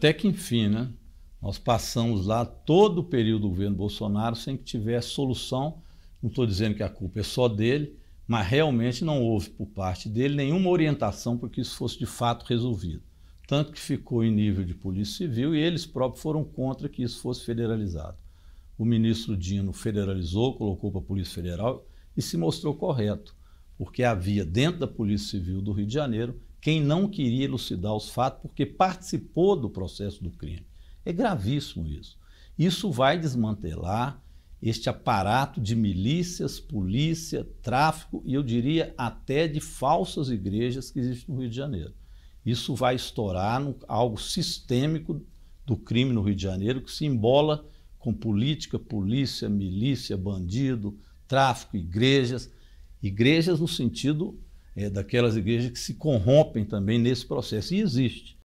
Até que enfim, né? Nós passamos lá todo o período do governo Bolsonaro sem que tivesse solução. Não estou dizendo que a culpa é só dele, mas realmente não houve por parte dele nenhuma orientação para que isso fosse de fato resolvido. Tanto que ficou em nível de Polícia Civil e eles próprios foram contra que isso fosse federalizado. O ministro Dino federalizou, colocou para a Polícia Federal e se mostrou correto, porque havia dentro da Polícia Civil do Rio de Janeiro quem não queria elucidar os fatos porque participou do processo do crime. É gravíssimo isso. Isso vai desmantelar este aparato de milícias, polícia, tráfico e eu diria até de falsas igrejas que existe no Rio de Janeiro. Isso vai estourar no, algo sistêmico do crime no Rio de Janeiro que se embola com política, polícia, milícia, bandido, tráfico, igrejas, igrejas no sentido é, daquelas igrejas que se corrompem também nesse processo. E existe.